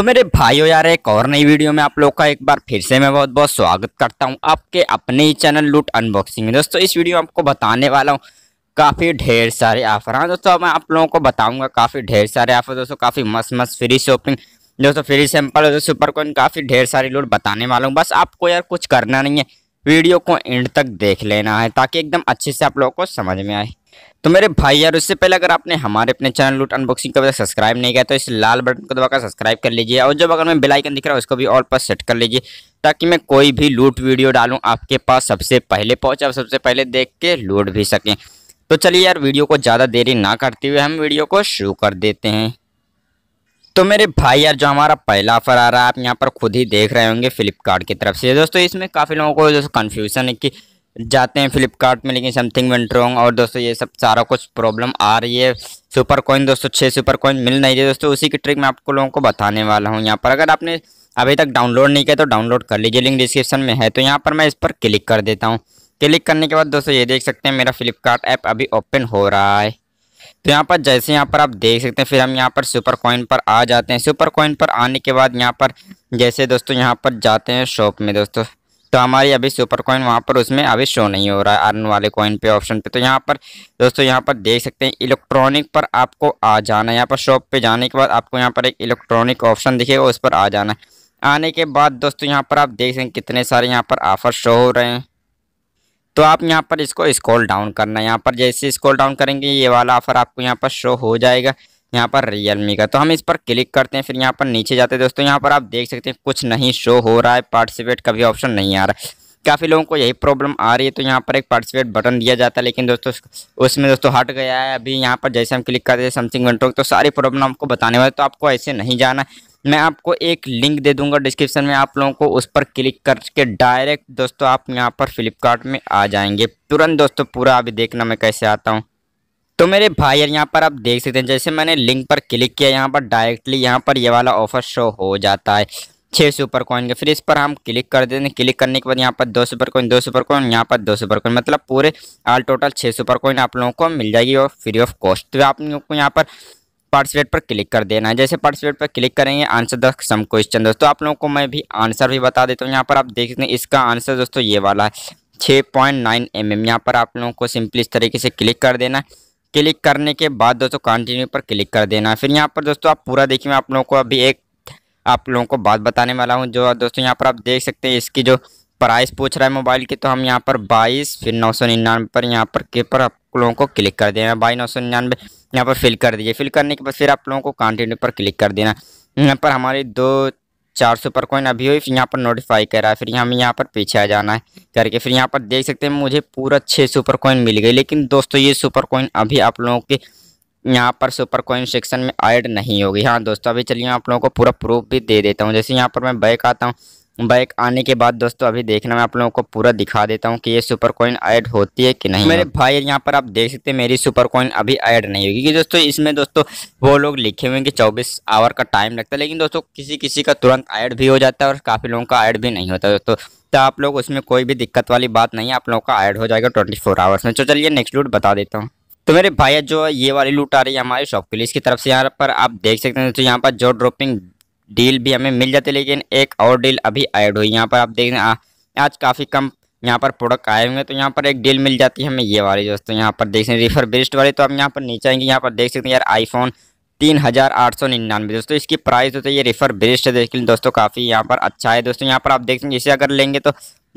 तो मेरे भाइयों यार एक और नई वीडियो में आप लोग का एक बार फिर से मैं बहुत बहुत स्वागत करता हूं आपके अपने ही चैनल लूट अनबॉक्सिंग में दोस्तों इस वीडियो में आपको बताने वाला हूं काफ़ी ढेर सारे ऑफर हाँ दोस्तों मैं आप लोगों को बताऊंगा काफ़ी ढेर सारे ऑफर दोस्तों काफ़ी मस्त मस्त फ्री शॉपिंग दोस्तों फ्री सैंपल दोस्तों सुपर कोइन काफ़ी ढेर सारे लूट बताने वाला हूँ बस आपको यार कुछ करना नहीं है वीडियो को एंड तक देख लेना है ताकि एकदम अच्छे से आप लोगों को समझ में आए तो मेरे भाई यार उससे पहले अगर आपने हमारे अपने चैनल लूट अनबॉक्सिंग का सब्सक्राइब नहीं किया तो इस लाल बटन को दबाकर सब्सक्राइब कर लीजिए और जब अगर मैं बेल आइकन दिख रहा है उसको भी ऑल पर सेट कर लीजिए ताकि मैं कोई भी लूट वीडियो डालूं आपके पास सबसे पहले पहुंचे और सबसे पहले देख के लूट भी सकें तो चलिए यार वीडियो को ज़्यादा देरी ना करते हुए हम वीडियो को शुरू कर देते हैं तो मेरे भाई यार जो हमारा पहला ऑफर आ रहा है आप यहाँ पर खुद ही देख रहे होंगे फ्लिपकार्ट की तरफ से दोस्तों इसमें काफ़ी लोगों को जो कन्फ्यूज़न है कि जाते हैं फ्लिपकार्ट में लेकिन समथिंग वेंट रॉन्ग और दोस्तों ये सब सारा कुछ प्रॉब्लम आ रही है सुपर कॉइन दोस्तों छः सुपर कॉइन मिल नहीं रही दोस्तों उसी की ट्रिक मैं आपको लोगों को बताने वाला हूँ यहाँ पर अगर आपने अभी तक डाउनलोड नहीं किया तो डाउनलोड कर लीजिए लिंक डिस्क्रिप्शन में है तो यहाँ पर मैं इस पर क्लिक कर देता हूँ क्लिक करने के बाद दोस्तों ये देख सकते हैं मेरा फ्लिपकार्ट ऐप अभी ओपन हो रहा है तो यहाँ पर जैसे यहाँ पर आप देख सकते हैं फिर हम यहाँ पर सुपर कॉइन पर आ जाते हैं सुपर कॉइन पर आने के बाद यहाँ पर जैसे दोस्तों यहाँ पर जाते हैं शॉप में दोस्तों तो हमारी अभी सुपर कॉइन वहाँ पर उसमें अभी शो नहीं हो रहा है अर्न वाले कॉइन पे ऑप्शन पे तो यहाँ पर दोस्तों यहाँ पर देख सकते हैं इलेक्ट्रॉनिक पर आपको आ जाना है यहाँ पर शॉप पे जाने के बाद आपको यहाँ पर एक इलेक्ट्रॉनिक ऑप्शन दिखेगा उस पर आ जाना है आने के बाद दोस्तों यहाँ पर आप देख सकते हैं कितने सारे यहाँ पर ऑफर शो हो रहे हैं तो आप यहाँ पर इसको स्कॉल डाउन करना है यहाँ पर जैसे स्कॉल डाउन करेंगे ये वाला ऑफर आपको यहाँ पर शो हो जाएगा यहाँ पर रियलमी का तो हम इस पर क्लिक करते हैं फिर यहाँ पर नीचे जाते हैं दोस्तों यहाँ पर आप देख सकते हैं कुछ नहीं शो हो रहा है पार्टिसिपेट का भी ऑप्शन नहीं आ रहा है काफ़ी लोगों को यही प्रॉब्लम आ रही है तो यहाँ पर एक पार्टिसिपेट बटन दिया जाता है लेकिन दोस्तों उसमें दोस्तों हट गया है अभी यहाँ पर जैसे हम क्लिक करते हैं समथिंग कंट्रोल तो सारी प्रॉब्लम आपको बताने वाले तो आपको ऐसे नहीं जाना मैं आपको एक लिंक दे दूंगा डिस्क्रिप्शन में आप लोगों को उस पर क्लिक करके डायरेक्ट दोस्तों आप यहाँ पर फ्लिपकार्ट में आ जाएंगे तुरंत दोस्तों पूरा अभी देखना मैं कैसे आता हूँ तो मेरे भाई यार यहाँ पर आप देख सकते हैं जैसे मैंने लिंक पर क्लिक किया यहाँ पर डायरेक्टली यहाँ पर ये वाला ऑफर शो हो जाता है छः सुपर कॉइन का फिर इस पर हम क्लिक कर देते हैं क्लिक करने के बाद यहाँ पर दो सुपर कॉइन दो सुपर कॉइन यहाँ पर दो सुपर कॉइन मतलब पूरे आल टोटल छः सुपर कॉइन आप लोगों को मिल जाएगी और फ्री ऑफ कॉस्ट तो आप लोगों को यहाँ पर पार्टिसिपेट पर क्लिक कर देना है जैसे पार्टिसिपेट पर क्लिक करेंगे आंसर द सम क्वेश्चन दोस्तों आप लोगों को मैं भी आंसर भी बता देता हूँ यहाँ पर आप देख सकते हैं इसका आंसर दोस्तों ये वाला है छः पॉइंट नाइन एम एम यहाँ पर आप लोगों को सिंपली इस तरीके से क्लिक कर देना है क्लिक करने के बाद दोस्तों कंटिन्यू पर क्लिक कर देना फिर यहाँ पर दोस्तों आप पूरा देखिए मैं आप लोगों को अभी एक आप लोगों को बात बताने वाला हूँ जो दोस्तों यहाँ पर आप देख सकते हैं इसकी जो प्राइस पूछ रहा है मोबाइल की तो हम यहाँ पर बाईस फिर नौ सौ निन्यानवे पर यहाँ पर के पर आप लोगों को क्लिक कर देना बाईस नौ सौ निन्यानवे यहाँ पर फिल कर दीजिए फिल करने के बाद फिर आप लोगों को कॉन्टिन्यू पर क्लिक कर देना यहाँ पर हमारी दो चार सौ पर कॉइन अभी हुई फिर यहाँ पर नोटिफाई करा है फिर हमें यहाँ पर पीछे आ जाना है करके फिर यहाँ पर देख सकते हैं मुझे पूरा छः सुपर कॉइन मिल गई लेकिन दोस्तों ये सुपर कॉइन अभी आप लोगों के यहाँ पर सुपर कॉइन सेक्शन में ऐड नहीं होगी हाँ दोस्तों अभी चलिए आप लोगों को पूरा प्रूफ भी दे देता हूँ जैसे यहाँ पर मैं बैक आता हूँ बैक आने के बाद दोस्तों अभी देखना मैं आप लोगों को पूरा दिखा देता हूँ कि ये सुपर कॉइन ऐड होती है कि नहीं मेरे भाई यहाँ पर आप देख सकते हैं मेरी सुपर कॉइन अभी ऐड नहीं होगी क्योंकि दोस्तों इसमें दोस्तों वो लोग लिखे हुए हैं कि चौबीस आवर का टाइम लगता है लेकिन दोस्तों किसी किसी का तुरंत ऐड भी हो जाता है और काफ़ी लोगों का ऐड भी नहीं होता दोस्तों तो आप लोग उसमें कोई भी दिक्कत वाली बात नहीं है आप लोगों का ऐड हो जाएगा ट्वेंटी फोर आवर्स में तो चलिए नेक्स्ट लूट बता देता हूँ तो मेरे भाई जो ये वाली लूट आ रही है हमारी शॉप के लिए इसकी तरफ से यहाँ पर आप देख सकते हैं तो यहाँ पर जो ड्रॉपिंग डील भी हमें मिल जाती है लेकिन एक और डील अभी ऐड हुई यहाँ पर आप देख रहे हैं आज काफ़ी कम यहाँ पर प्रोडक्ट आए हुए हैं तो यहाँ पर एक डील मिल जाती है हमें ये वाली दोस्तों यहाँ पर देख सकते हैं रिफर बेस्ट वाली तो आप यहाँ पर नीचे आएंगे यहाँ पर देख सकते हैं यार आईफोन तीन हज़ार आठ सौ निन्यानवे दोस्तों इसकी प्राइस होती तो है ये रिफर बेस्ट है लेकिन दोस्तों काफ़ी यहाँ पर अच्छा है दोस्तों यहाँ पर आप देख सकते हैं इसे अगर लेंगे तो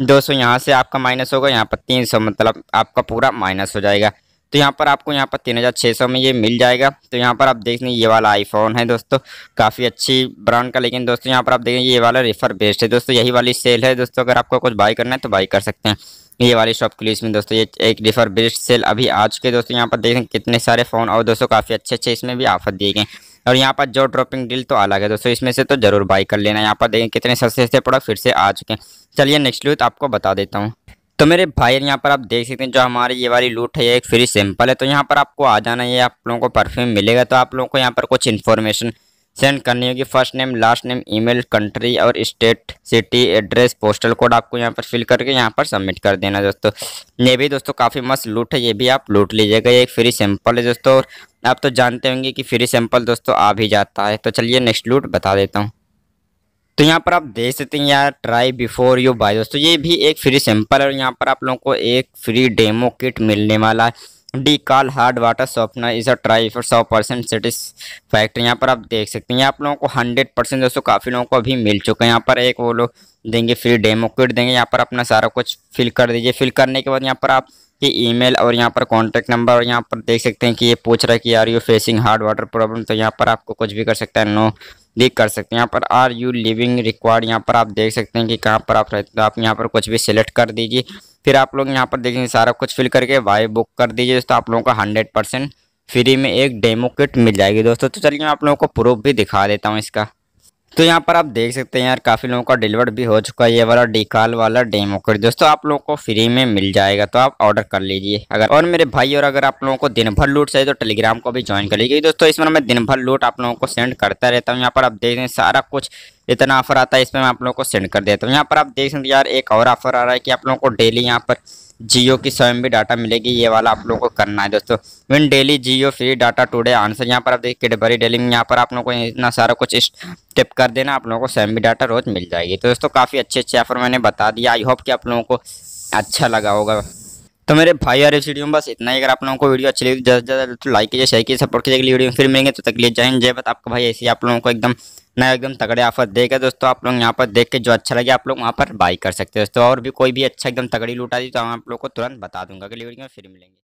दो सौ यहाँ से आपका माइनस होगा यहाँ पर तीन सौ मतलब आपका पूरा माइनस हो जाएगा तो यहाँ पर आपको यहाँ पर तीन हज़ार छः सौ में ये मिल जाएगा तो यहाँ पर आप देख लें ये वाला आईफोन है दोस्तों काफ़ी अच्छी ब्रांड का लेकिन दोस्तों यहाँ पर आप देखें ये वाला रिफ़र बेस्ट है दोस्तों यही वाली सेल है दोस्तों अगर आपको कुछ बाई करना है तो बाई कर सकते हैं ये वाली शॉप क्लीस में दोस्तों ये एक रिफर बेस्ट सेल अभी आ चुके दोस्तों यहाँ पर देखें कितने सारे फ़ोन और दोस्तों काफ़ी अच्छे अच्छे इसमें भी आफत दिए गए और यहाँ पर जो ड्रॉपिंग डील तो अलग है दोस्तों इसमें से तो ज़रूर बाई कर लेना यहाँ पर देखें कितने सस्ते सस्ते प्रोडक्ट फिर से आ चुके हैं चलिए नेक्स्ट लूथ आपको बता देता हूँ तो मेरे भाई यहाँ पर आप देख सकते हैं जो हमारी ये वाली लूट है ये एक फ्री सैंपल है तो यहाँ पर आपको आ जाना है आप लोगों को परफ्यूम मिलेगा तो आप लोगों को यहाँ पर कुछ इन्फॉर्मेशन सेंड करनी होगी first name last name email country और state city address postal code आपको यहाँ पर फिल करके यहाँ पर सबमिट कर देना दोस्तों ये भी दोस्तों काफ़ी मस्त लूट है ये भी आप लूट लीजिएगा ये एक फ्री सैंपल है दोस्तों आप तो जानते होंगे कि फ्री सैंपल दोस्तों आ भी जाता है तो चलिए नेक्स्ट लूट बता देता हूँ तो यहाँ पर आप देख सकते हैं यार ट्राई बिफोर यू बाय दोस्तों ये भी एक फ्री सैंपल है और यहाँ पर आप लोगों को एक फ्री डेमो किट मिलने वाला है D call hard water softener is a try for सौ परसेंट सेटिस्फैक्ट यहाँ पर आप देख सकते हैं यहाँ आप लोगों को हंड्रेड परसेंट दोस्तों काफ़ी लोगों को अभी मिल चुका है यहाँ पर एक वो लोग देंगे फ्री डेमो किट देंगे यहाँ पर अपना सारा कुछ फिल कर दीजिए फिल करने के बाद यहाँ पर आप कि ईमेल और यहाँ पर कॉन्टैक्ट नंबर और यहाँ पर देख सकते हैं कि ये पूछ रहा है कि are you facing hard water problem तो यहाँ पर आपको कुछ भी कर सकता है नो लिख कर सकते हैं यहाँ पर आर यू लिविंग रिक्वायर्ड यहाँ पर आप देख सकते हैं कि कहाँ पर आप रहते हैं तो आप यहाँ पर कुछ भी सिलेक्ट कर दीजिए फिर आप लोग यहाँ पर देखेंगे सारा कुछ फिल करके वाई बुक कर दीजिए दोस्तों आप लोगों का हंड्रेड परसेंट फ्री में एक डेमो किट मिल जाएगी दोस्तों तो चलिए मैं आप लोगों को प्रूफ भी दिखा देता हूँ इसका तो यहाँ पर आप देख सकते हैं यार काफ़ी लोगों का डिलीवर भी हो चुका है ये वाला डिकाल वाला डेमो कर दोस्तों आप लोगों को फ्री में मिल जाएगा तो आप ऑर्डर कर लीजिए अगर और मेरे भाई और अगर आप लोगों को दिन भर लूट चाहिए तो टेलीग्राम को भी ज्वाइन कर लीजिए दोस्तों इसमें मैं दिन भर लूट आप लोगों को सेंड करता रहता हूँ यहाँ पर आप देख रहे हैं सारा कुछ इतना ऑफर आता है इसमें मैं आप लोगों को सेंड कर देता हूँ यहाँ पर आप देख सकते यार एक और ऑफर आ रहा है कि आप लोगों को डेली यहाँ पर जियो की स्वयं भी डाटा मिलेगी ये वाला आप लोगों को करना है दोस्तों win daily Jio free data today answer यहाँ पर आप देखिए कैडबरी डेली में यहाँ पर आप लोगों को इतना सारा कुछ टिप कर देना आप लोगों को स्वयं भी डाटा रोज मिल जाएगी तो दोस्तों काफ़ी अच्छे अच्छे ऑफर मैंने बता दिया आई होप कि आप लोगों को अच्छा लगा होगा तो मेरे भाई और इस वीडियो में बस इतना ही अगर आप लोगों को वीडियो अच्छी लगी ज़्यादा ज़्यादा तो लाइक कीजिए शेयर कीजिए सपोर्ट कीजिए अगली वीडियो में फिर मिलेंगे तो तक लिए जाएंगे जय बत आपका भाई ऐसे ही आप लोगों को एकदम नया एकदम तगड़े ऑफर देगा दोस्तों आप लोग यहाँ पर देख के जो अच्छा लगे आप लोग वहाँ पर बाई कर सकते हैं दोस्तों और भी कोई भी अच्छा एकदम तगड़ी लूट दी तो हम आप लोग को तुरंत बता दूंगा अगली वीडियो में फिर मिलेंगे